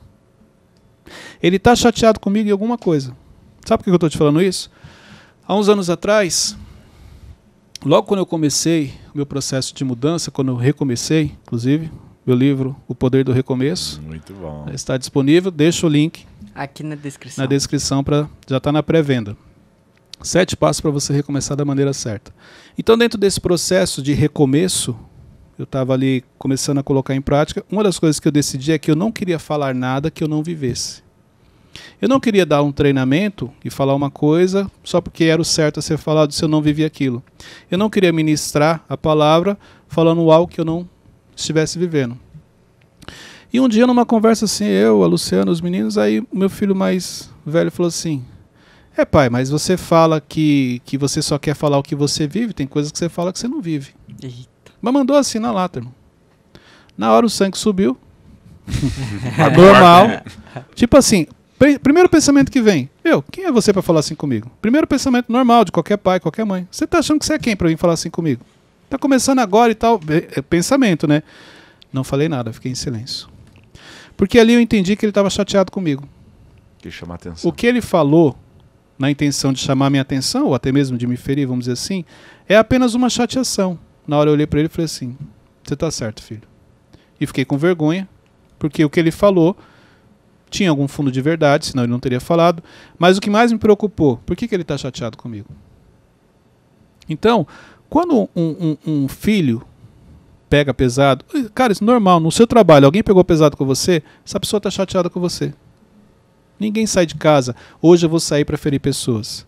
Ele está chateado comigo em alguma coisa. Sabe por que eu estou te falando isso? Há uns anos atrás, logo quando eu comecei o meu processo de mudança, quando eu recomecei, inclusive, meu livro O Poder do Recomeço. Muito bom. Está disponível, deixa o link aqui na descrição. Na descrição para já está na pré-venda. Sete passos para você recomeçar da maneira certa. Então, dentro desse processo de recomeço, eu estava ali começando a colocar em prática. Uma das coisas que eu decidi é que eu não queria falar nada que eu não vivesse. Eu não queria dar um treinamento e falar uma coisa só porque era o certo a ser falado se eu não vivia aquilo. Eu não queria ministrar a palavra falando algo que eu não estivesse vivendo. E um dia, numa conversa assim, eu, a Luciana, os meninos, aí meu filho mais velho falou assim: é, pai, mas você fala que, que você só quer falar o que você vive, tem coisas que você fala que você não vive. Eita. Mas mandou assim na lata, irmão. Na hora o sangue subiu. Normal. tipo assim, primeiro pensamento que vem. Eu, quem é você para falar assim comigo? Primeiro pensamento normal de qualquer pai, qualquer mãe. Você tá achando que você é quem para vir falar assim comigo? Tá começando agora e tal. É, pensamento, né? Não falei nada, fiquei em silêncio. Porque ali eu entendi que ele estava chateado comigo. Que chama atenção. O que ele falou na intenção de chamar minha atenção, ou até mesmo de me ferir, vamos dizer assim, é apenas uma chateação. Na hora eu olhei para ele e falei assim: Você está certo, filho. E fiquei com vergonha, porque o que ele falou tinha algum fundo de verdade, senão ele não teria falado. Mas o que mais me preocupou, por que, que ele está chateado comigo? Então, quando um, um, um filho pega pesado, cara, isso é normal, no seu trabalho, alguém pegou pesado com você, essa pessoa está chateada com você. Ninguém sai de casa. Hoje eu vou sair para ferir pessoas.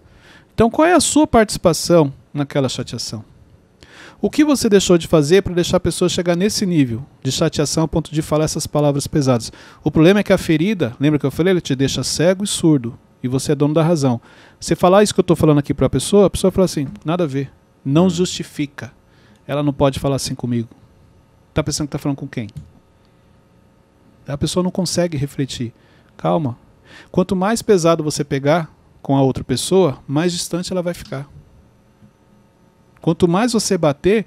Então, qual é a sua participação naquela chateação? O que você deixou de fazer para deixar a pessoa chegar nesse nível de chateação a ponto de falar essas palavras pesadas? O problema é que a ferida, lembra que eu falei, ela te deixa cego e surdo. E você é dono da razão. Você falar isso que eu estou falando aqui para a pessoa, a pessoa fala assim: nada a ver. Não hum. justifica. Ela não pode falar assim comigo. Tá pensando que tá falando com quem? A pessoa não consegue refletir. Calma, Quanto mais pesado você pegar com a outra pessoa, mais distante ela vai ficar. Quanto mais você bater,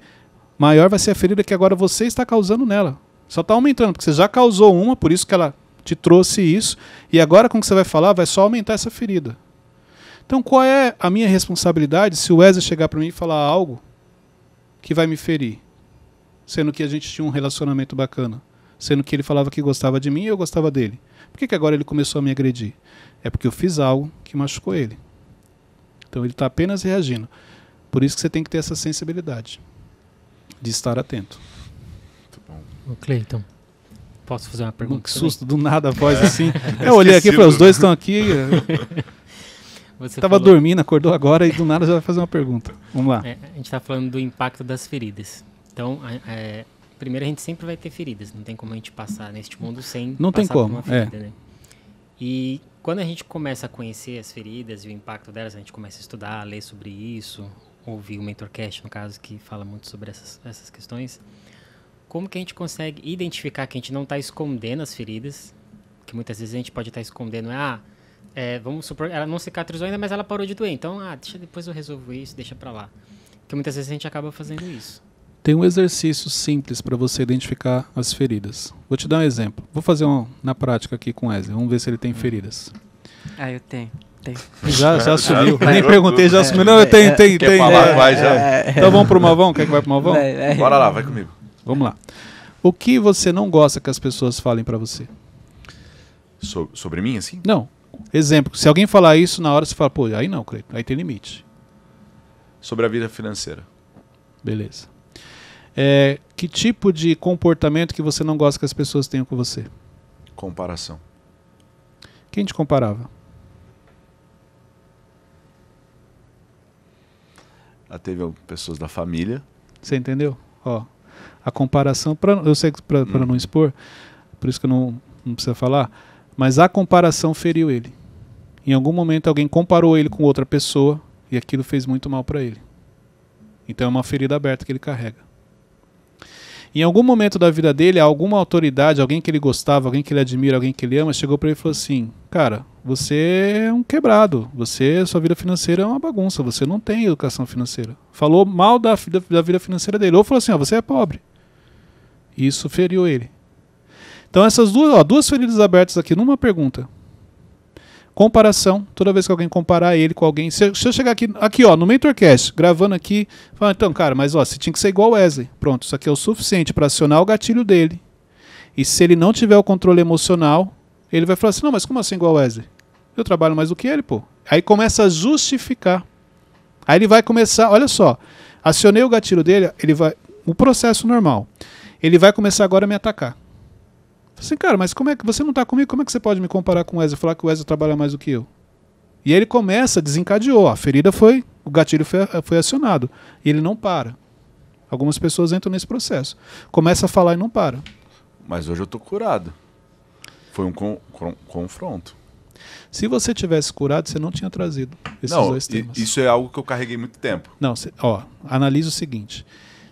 maior vai ser a ferida que agora você está causando nela. Só está aumentando, porque você já causou uma, por isso que ela te trouxe isso, e agora com o que você vai falar, vai só aumentar essa ferida. Então, qual é a minha responsabilidade se o Wesley chegar para mim e falar algo que vai me ferir? Sendo que a gente tinha um relacionamento bacana. Sendo que ele falava que gostava de mim e eu gostava dele. Por que, que agora ele começou a me agredir? É porque eu fiz algo que machucou ele. Então ele está apenas reagindo. Por isso que você tem que ter essa sensibilidade de estar atento. Muito bom. O Cleiton. Posso fazer uma pergunta? Um susto, também? do nada a voz é. assim. É, eu olhei aqui para os né? dois estão aqui. Você Tava falou... dormindo, acordou agora e do nada já vai fazer uma pergunta. Vamos lá. É, a gente está falando do impacto das feridas. Então, é, primeiro a gente sempre vai ter feridas, não tem como a gente passar neste mundo sem não tem como, ferida, é. né? E quando a gente começa a conhecer as feridas e o impacto delas, a gente começa a estudar, a ler sobre isso, ouvir o Mentorcast, no caso, que fala muito sobre essas, essas questões, como que a gente consegue identificar que a gente não está escondendo as feridas, que muitas vezes a gente pode estar tá escondendo, ah, é, vamos supor, ela não cicatrizou ainda, mas ela parou de doer, então, ah, deixa depois eu resolvo isso, deixa para lá. Porque muitas vezes a gente acaba fazendo isso. Tem um exercício simples para você identificar as feridas. Vou te dar um exemplo. Vou fazer um na prática aqui com o Wesley. Vamos ver se ele tem feridas. Ah, eu tenho. Já, já assumiu. Nem perguntei, já assumiu. Não, eu tenho, é. tenho, Quer Falar, é, vai, já. É, então vamos pro Malvão? Quer que vai pro Malvão? Bora lá, vai comigo. Vamos lá. O que você não gosta que as pessoas falem para você? So, sobre mim, assim? Não. Exemplo. Se alguém falar isso na hora, você fala, pô, aí não, Cleiton, aí tem limite. Sobre a vida financeira. Beleza. É, que tipo de comportamento que você não gosta que as pessoas tenham com você? Comparação. Quem te comparava? Ah, teve pessoas da família. Você entendeu? Ó, a comparação, pra, eu sei que para hum. não expor, por isso que eu não, não precisa falar, mas a comparação feriu ele. Em algum momento alguém comparou ele com outra pessoa e aquilo fez muito mal para ele. Então é uma ferida aberta que ele carrega. Em algum momento da vida dele, alguma autoridade, alguém que ele gostava, alguém que ele admira, alguém que ele ama, chegou para ele e falou assim: Cara, você é um quebrado, você, sua vida financeira é uma bagunça, você não tem educação financeira. Falou mal da, da, da vida financeira dele, ou falou assim: ó, ah, Você é pobre. Isso feriu ele. Então, essas duas, ó, duas feridas abertas aqui numa pergunta. Comparação, toda vez que alguém comparar ele com alguém, se eu, se eu chegar aqui, aqui ó, no MentorCast, gravando aqui, falar, então, cara, mas ó, você tinha que ser igual o Wesley. Pronto, isso aqui é o suficiente para acionar o gatilho dele. E se ele não tiver o controle emocional, ele vai falar assim: não, mas como assim igual o Wesley? Eu trabalho mais do que ele, pô. Aí começa a justificar. Aí ele vai começar, olha só, acionei o gatilho dele, ele vai. O processo normal. Ele vai começar agora a me atacar. Assim, cara, mas como é que você não está comigo? Como é que você pode me comparar com o Wesley e falar que o Wesley trabalha mais do que eu? E aí ele começa, desencadeou, a ferida foi, o gatilho foi, eh, foi acionado. E ele não para. Algumas pessoas entram nesse processo. Começa a falar e não para. Mas hoje eu tô curado. Foi um confronto. Se você tivesse curado, você não tinha trazido esses não, dois temas. Isso é algo que eu carreguei muito tempo. Não, cê, ó, analisa o seguinte.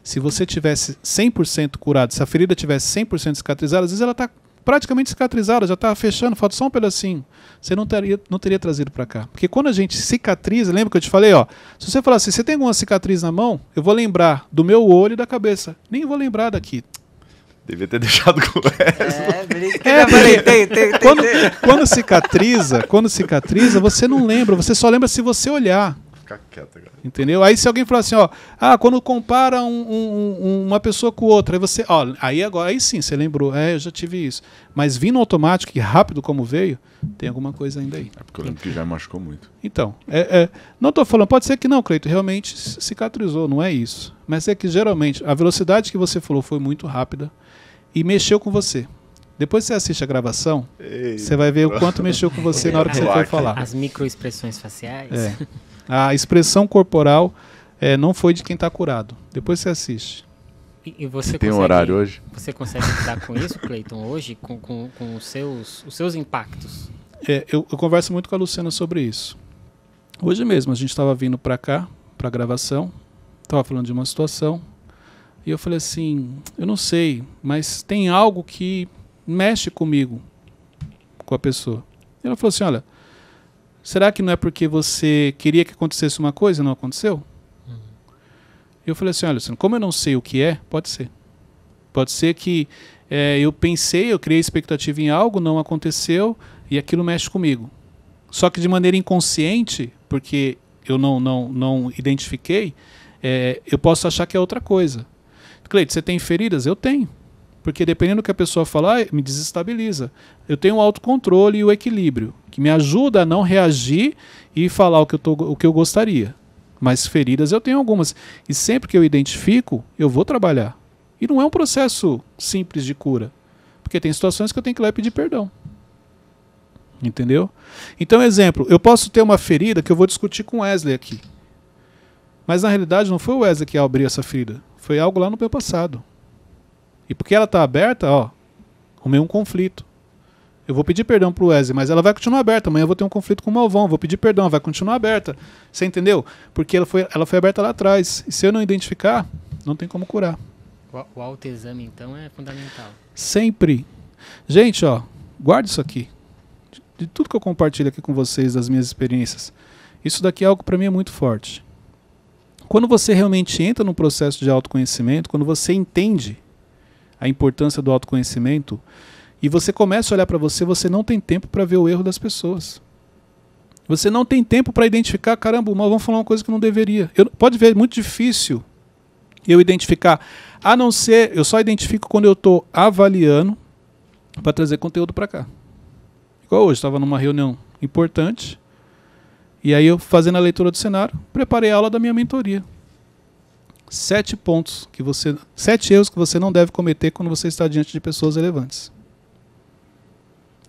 Se você tivesse 100% curado, se a ferida tivesse 100% cicatrizada, às vezes ela está praticamente cicatrizada, já estava tá fechando, falta só um pedacinho. Você não teria, não teria trazido para cá. Porque quando a gente cicatriza, lembra que eu te falei, ó, se você falar assim, você tem alguma cicatriz na mão, eu vou lembrar do meu olho e da cabeça. Nem vou lembrar daqui. Devia ter deixado com essa. É, é porque, tem, tem, quando, tem. quando cicatriza, quando cicatriza, você não lembra, você só lembra se você olhar ficar quieto agora. Entendeu? Aí se alguém falar assim, ó, ah, quando compara um, um, uma pessoa com outra, aí você, ó, aí agora, aí sim, você lembrou, é, eu já tive isso. Mas vindo automático e rápido como veio, tem alguma coisa ainda aí. É porque eu lembro que já machucou muito. Então, é, é, não estou falando, pode ser que não, Cleito, realmente cicatrizou, não é isso. Mas é que geralmente a velocidade que você falou foi muito rápida e mexeu com você. Depois você assiste a gravação, Ei, você vai ver o quanto mexeu com você na hora que você foi falar. As microexpressões faciais. É. A expressão corporal é, não foi de quem está curado. Depois você assiste. E, você tem consegue, um horário hoje? Você consegue lidar com isso, Cleiton, hoje, com, com, com, os, seus, os seus impactos? É, eu, eu converso muito com a Luciana sobre isso. Hoje mesmo, a gente estava vindo para cá, para a gravação, estava falando de uma situação, e eu falei assim: eu não sei, mas tem algo que mexe comigo, com a pessoa. E ela falou assim: olha, Será que não é porque você queria que acontecesse uma coisa e não aconteceu? Uhum. Eu falei assim, olha, Luciano, como eu não sei o que é, pode ser. Pode ser que é, eu pensei, eu criei expectativa em algo, não aconteceu e aquilo mexe comigo. Só que de maneira inconsciente, porque eu não, não, não identifiquei, é, eu posso achar que é outra coisa. Cleide, você tem feridas? Eu tenho. Porque dependendo do que a pessoa falar, me desestabiliza. Eu tenho o autocontrole e o equilíbrio que me ajuda a não reagir e falar o que eu, tô, o que eu gostaria. Mas feridas eu tenho algumas. E sempre que eu identifico, eu vou trabalhar. E não é um processo simples de cura. Porque tem situações que eu tenho que ir lá pedir perdão. Entendeu? Então, exemplo, eu posso ter uma ferida que eu vou discutir com Wesley aqui. Mas na realidade não foi o Wesley que abriu essa ferida. Foi algo lá no meu passado. E porque ela está aberta, ó, arrumei um conflito. Eu vou pedir perdão pro Wesley, mas ela vai continuar aberta. Amanhã eu vou ter um conflito com o Malvão, vou pedir perdão, vai continuar aberta. Você entendeu? Porque ela foi, ela foi aberta lá atrás. E se eu não identificar, não tem como curar. O, o autoexame, então, é fundamental. Sempre. Gente, ó, guarde isso aqui. De, de tudo que eu compartilho aqui com vocês, das minhas experiências, isso daqui é algo para mim é muito forte. Quando você realmente entra no processo de autoconhecimento, quando você entende a importância do autoconhecimento, e você começa a olhar para você, você não tem tempo para ver o erro das pessoas. Você não tem tempo para identificar, caramba, o mal, vamos falar uma coisa que não deveria. Eu, pode ver, é muito difícil eu identificar. A não ser, eu só identifico quando eu estou avaliando para trazer conteúdo para cá. Igual hoje, estava numa reunião importante, e aí eu fazendo a leitura do cenário, preparei a aula da minha mentoria. Sete pontos que você, sete erros que você não deve cometer quando você está diante de pessoas relevantes.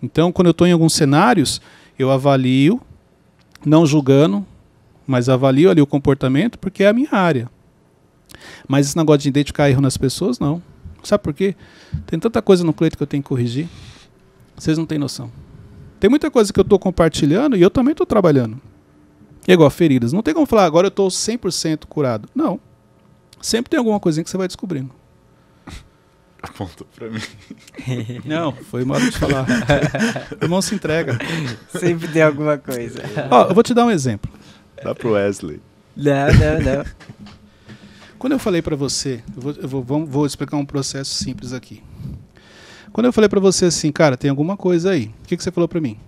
Então, quando eu estou em alguns cenários, eu avalio, não julgando, mas avalio ali o comportamento, porque é a minha área. Mas esse negócio de identificar erro nas pessoas, não. Sabe por quê? Tem tanta coisa no cliente que eu tenho que corrigir. Vocês não têm noção. Tem muita coisa que eu estou compartilhando e eu também estou trabalhando. É igual feridas. Não tem como falar, agora eu estou 100% curado. Não. Sempre tem alguma coisinha que você vai descobrindo apontou pra mim. Não, foi uma hora de falar. o irmão se entrega. Sempre tem alguma coisa. Ó, eu vou te dar um exemplo. Dá pro Wesley. Não, não, não. Quando eu falei para você, eu, vou, eu vou, vou, explicar um processo simples aqui. Quando eu falei para você assim, cara, tem alguma coisa aí, o que, que você falou para mim?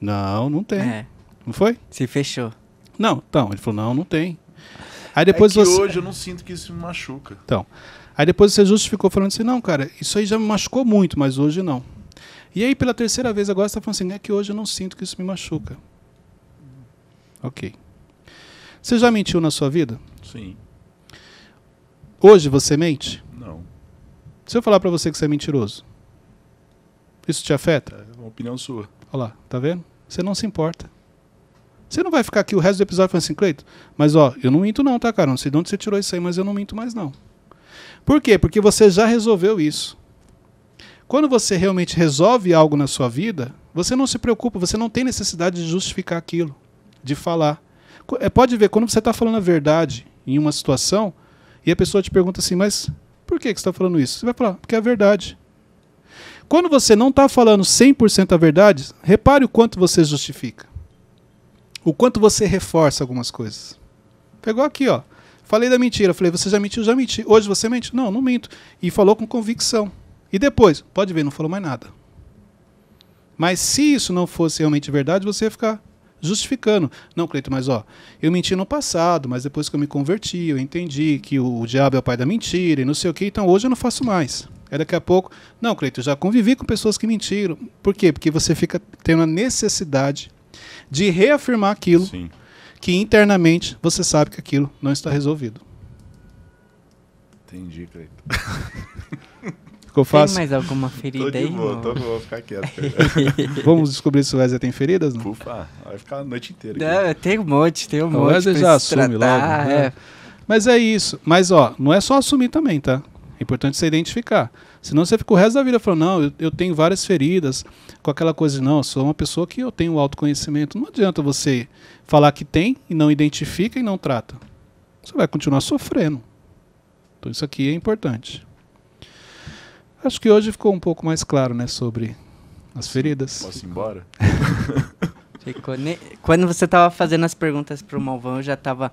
Não, não tem. É. Não foi? Se fechou. Não, então, ele falou, não, não tem. Aí é depois é você. Hoje eu não sinto que isso me machuca. Então. Aí depois você justificou falando assim, não, cara, isso aí já me machucou muito, mas hoje não. E aí pela terceira vez agora você está falando assim, é que hoje eu não sinto que isso me machuca. Ok. Você já mentiu na sua vida? Sim. Hoje você mente? Não. Se eu falar para você que você é mentiroso, isso te afeta? É uma opinião sua. Olha lá, tá vendo? Você não se importa. Você não vai ficar aqui o resto do episódio falando assim, Cleito, mas ó, eu não minto não, tá, cara? Não sei de onde você tirou isso aí, mas eu não minto mais não. Por quê? Porque você já resolveu isso. Quando você realmente resolve algo na sua vida, você não se preocupa, você não tem necessidade de justificar aquilo, de falar. É, pode ver, quando você está falando a verdade em uma situação, e a pessoa te pergunta assim, mas por que, que você está falando isso? Você vai falar, porque é a verdade. Quando você não está falando 100% a verdade, repare o quanto você justifica. O quanto você reforça algumas coisas. Pegou aqui, ó. Falei da mentira. Falei, você já mentiu? Já menti. Hoje você mente? Não, não minto. E falou com convicção. E depois, pode ver, não falou mais nada. Mas se isso não fosse realmente verdade, você ia ficar justificando. Não, Cleiton, mas ó, eu menti no passado, mas depois que eu me converti, eu entendi que o, o diabo é o pai da mentira e não sei o que, então hoje eu não faço mais. É daqui a pouco. Não, eu já convivi com pessoas que mentiram. Por quê? Porque você fica tendo a necessidade de reafirmar aquilo. Sim que internamente você sabe que aquilo não está resolvido. Entendi, Cleiton. Ficou fácil? Tem mais alguma ferida tô aí? Boa, tô boa, vou ficar quieto. Vamos descobrir se o Wesley tem feridas? Não? Ufa, vai ficar a noite inteira. Não, tem um monte, tem um monte. O Wesley já assume tratar, logo. Né? É. Mas é isso. Mas ó, não é só assumir também, tá? É importante você identificar. Senão você fica o resto da vida falando, não, eu, eu tenho várias feridas, com aquela coisa de, não, eu sou uma pessoa que eu tenho autoconhecimento. Não adianta você falar que tem e não identifica e não trata. Você vai continuar sofrendo. Então isso aqui é importante. Acho que hoje ficou um pouco mais claro, né, sobre as feridas. Posso ir embora? Né? Quando você estava fazendo as perguntas para o Malvão, eu já estava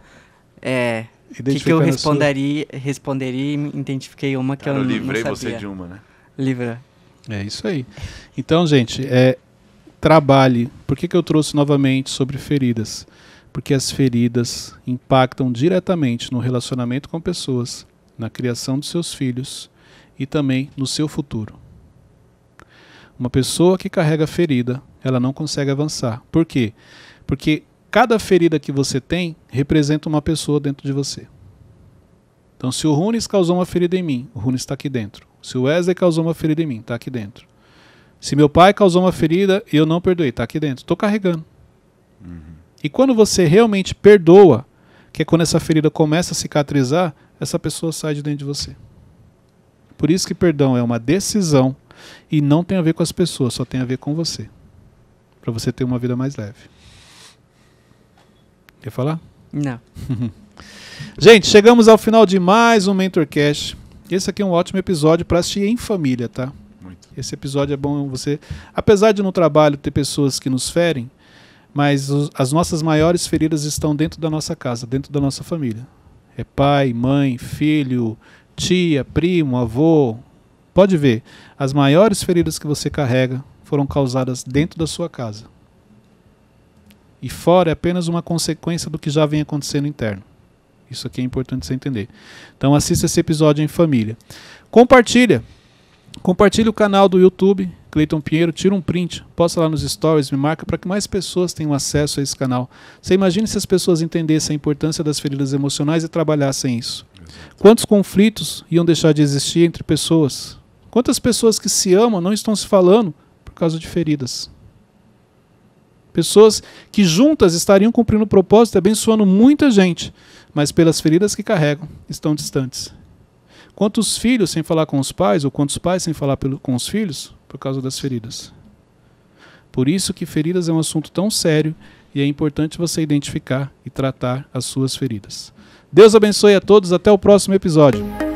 é, o que, que eu responderia, responderia e identifiquei uma que Cara, eu, eu livrei não sabia. você de uma, né? Livra. É isso aí. Então, gente, é, trabalhe. Por que, que eu trouxe novamente sobre feridas? Porque as feridas impactam diretamente no relacionamento com pessoas, na criação dos seus filhos e também no seu futuro. Uma pessoa que carrega ferida, ela não consegue avançar. Por quê? Porque cada ferida que você tem representa uma pessoa dentro de você. Então, se o Runes causou uma ferida em mim, o Runes está aqui dentro. Se o Wesley causou uma ferida em mim, está aqui dentro. Se meu pai causou uma ferida e eu não perdoei, está aqui dentro. Estou carregando. Uhum. E quando você realmente perdoa, que é quando essa ferida começa a cicatrizar, essa pessoa sai de dentro de você. Por isso que perdão é uma decisão e não tem a ver com as pessoas, só tem a ver com você. Para você ter uma vida mais leve. Quer falar? Não. Gente, chegamos ao final de mais um Mentorcast. Esse aqui é um ótimo episódio para assistir em família, tá? Muito. Esse episódio é bom você. Apesar de no trabalho ter pessoas que nos ferem, mas os, as nossas maiores feridas estão dentro da nossa casa, dentro da nossa família. É pai, mãe, filho, tia, primo, avô. Pode ver, as maiores feridas que você carrega foram causadas dentro da sua casa e fora é apenas uma consequência do que já vem acontecendo interno. Isso aqui é importante você entender. Então assista esse episódio em família. Compartilha. Compartilha o canal do YouTube, Cleiton Pinheiro, tira um print, posta lá nos stories, me marca para que mais pessoas tenham acesso a esse canal. Você imagina se as pessoas entendessem a importância das feridas emocionais e trabalhassem isso. Quantos conflitos iam deixar de existir entre pessoas? Quantas pessoas que se amam não estão se falando por causa de feridas? Pessoas que juntas estariam cumprindo o propósito e abençoando muita gente, mas pelas feridas que carregam, estão distantes. Quantos filhos sem falar com os pais, ou quantos pais sem falar pelo, com os filhos, por causa das feridas? Por isso que feridas é um assunto tão sério e é importante você identificar e tratar as suas feridas. Deus abençoe a todos, até o próximo episódio.